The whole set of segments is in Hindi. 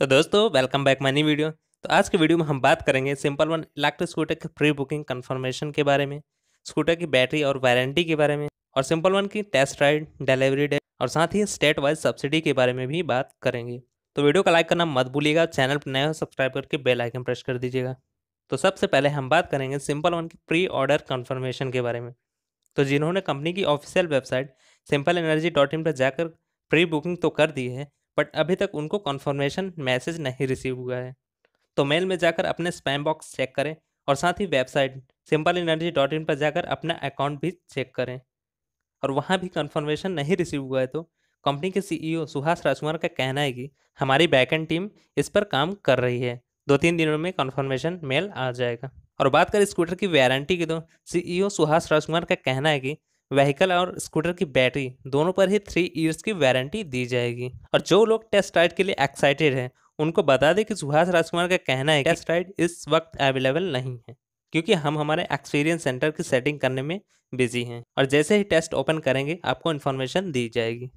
तो दोस्तों वेलकम बैक माई वीडियो तो आज के वीडियो में हम बात करेंगे सिंपल वन इलेक्ट्रिक स्कूटर के प्री बुकिंग कन्फर्मेशन के बारे में स्कूटर की बैटरी और वारंटी के बारे में और सिंपल वन की टेस्ट राइड डिलीवरी डेट और साथ ही स्टेट वाइज सब्सिडी के बारे में भी बात करेंगे तो वीडियो का लाइक करना मत भूलिएगा चैनल पर नए हो सब्सक्राइब करके बेल आइकन प्रेस कर दीजिएगा तो सबसे पहले हम बात करेंगे सिंपल वन की प्री ऑर्डर कन्फर्मेशन के बारे में तो जिन्होंने कंपनी की official website Simple Energy dot in पर जाकर प्री बुकिंग तो कर दी है बट अभी तक उनको कॉन्फर्मेशन मैसेज नहीं रिसीव हुआ है तो मेल में जाकर अपने स्पैम बॉक्स चेक करें और साथ ही website Simple Energy dot in पर जाकर अपना अकाउंट भी चेक करें और वहाँ भी कन्फर्मेशन नहीं रिसीव हुआ है तो कंपनी के सीईओ e सुहास राजकुमार का कहना है कि हमारी बैकएंड टीम इस पर काम कर रही है दो तीन दिनों में कन्फर्मेशन मेल आ जाएगा और बात करें स्कूटर की वारंटी की तो सीईओ e सुहास राजकुमार का कहना है कि व्हीकल और स्कूटर की बैटरी दोनों पर ही थ्री ईयर्स की वारंटी दी जाएगी और जो लोग टेस्ट राइड के लिए एक्साइटेड हैं उनको बता दें कि सुहास राजकुमार का कहना है टेस्ट राइड इस वक्त अवेलेबल नहीं है क्योंकि हम हमारे एक्सपीरियंस सेंटर की सेटिंग करने में बिजी हैं और जैसे ही टेस्ट ओपन करेंगे आपको इन्फॉर्मेशन दी जाएगी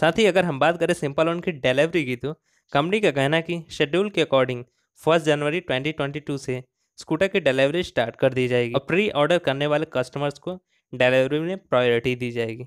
साथ ही अगर हम बात करें सिंपल ऑन की डिलीवरी की तो कंपनी का कहना कि शेड्यूल के अकॉर्डिंग फर्स्ट जनवरी 2022 से स्कूटर की डिलीवरी स्टार्ट कर दी जाएगी और प्री ऑर्डर करने वाले कस्टमर्स को डिलीवरी में प्रायोरिटी दी जाएगी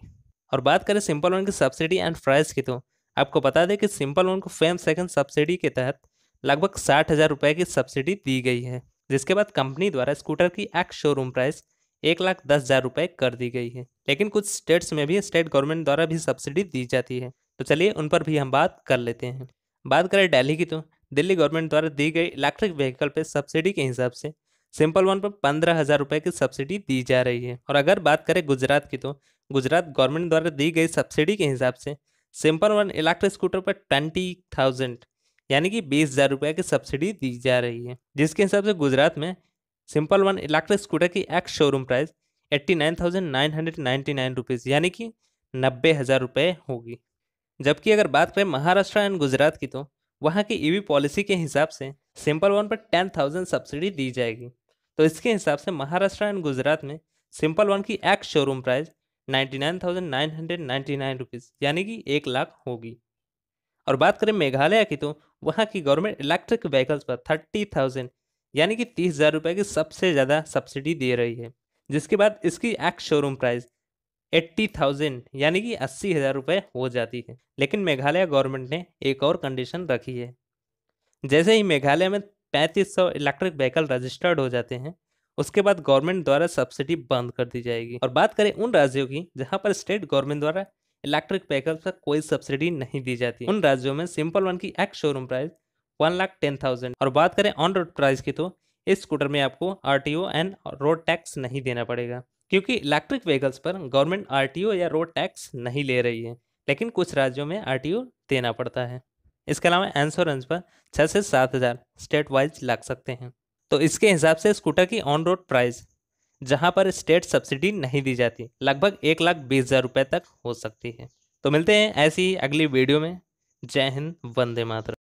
और बात करें सिंपल वन की सब्सिडी एंड प्राइस की तो आपको बता दें कि सिंपल वन को फेम सेकंड सब्सिडी के तहत लगभग साठ हज़ार रुपये की सब्सिडी दी गई है जिसके बाद कंपनी द्वारा स्कूटर की एक्स शोरूम प्राइस एक लाख दस हज़ार रुपये कर दी गई है लेकिन कुछ स्टेट्स में भी स्टेट गवर्नमेंट द्वारा भी सब्सिडी दी जाती है तो चलिए उन पर भी हम बात कर लेते हैं बात करें डेली की तो दिल्ली गवर्नमेंट द्वारा दी गई इलेक्ट्रिक व्हीकल पर सब्सिडी के हिसाब से सिंपल वन पर पंद्रह हज़ार रुपये की सब्सिडी दी जा रही है और अगर बात करें गुजरात की तो गुजरात गवर्नमेंट द्वारा दी गई सब्सिडी के हिसाब से सिंपल वन इलेक्ट्रिक स्कूटर पर ट्वेंटी थाउजेंड यानी कि बीस हज़ार रुपये की सब्सिडी दी जा रही है जिसके हिसाब से गुजरात में सिंपल वन इलेक्ट्रिक स्कूटर की ex showroom price eighty nine thousand nine hundred ninety nine rupees यानी कि नब्बे हज़ार रुपये होगी जबकि अगर बात करें महाराष्ट्र एंड गुजरात की तो वहाँ की ईवी e पॉलिसी के हिसाब से सिंपल वन पर टेन थाउजेंड सब्सिडी दी जाएगी तो इसके हिसाब से महाराष्ट्र एंड गुजरात में सिंपल वन की ex showroom price ninety nine यानी कि एक लाख होगी और बात करें मेघालय की तो वहाँ की गवर्नमेंट इलेक्ट्रिक व्हीकल्स पर थर्टी यानी कि तीस हज़ार रुपये की सबसे ज़्यादा सब्सिडी दे रही है जिसके बाद इसकी ex showroom price eighty thousand यानी कि अस्सी हज़ार रुपये हो जाती है लेकिन मेघालय गवर्नमेंट ने एक और कंडीशन रखी है जैसे ही मेघालय में पैंतीस सौ इलेक्ट्रिक व्हीकल रजिस्टर्ड हो जाते हैं उसके बाद गवर्नमेंट द्वारा सब्सिडी बंद कर दी जाएगी और बात करें उन राज्यों की जहां पर स्टेट गवर्नमेंट द्वारा इलेक्ट्रिक व्हीकल पर कोई सब्सिडी नहीं दी जाती उन राज्यों में सिंपल वन की ex showroom price one lakh ten thousand और बात करें ऑन रोड प्राइस की तो इस स्कूटर में आपको आर एंड रोड टैक्स नहीं देना पड़ेगा क्योंकि इलेक्ट्रिक व्हीकल्स पर गवर्नमेंट आर या रोड टैक्स नहीं ले रही है लेकिन कुछ राज्यों में आर देना पड़ता है इसके अलावा इंश्योरेंस पर छः से सात हज़ार स्टेट वाइज लग सकते हैं तो इसके हिसाब से स्कूटर की ऑन रोड प्राइस जहां पर स्टेट सब्सिडी नहीं दी जाती लगभग एक लाख बीस हज़ार रुपये तक हो सकती है तो मिलते हैं ऐसी अगली वीडियो में जय हिंद वंदे मातरम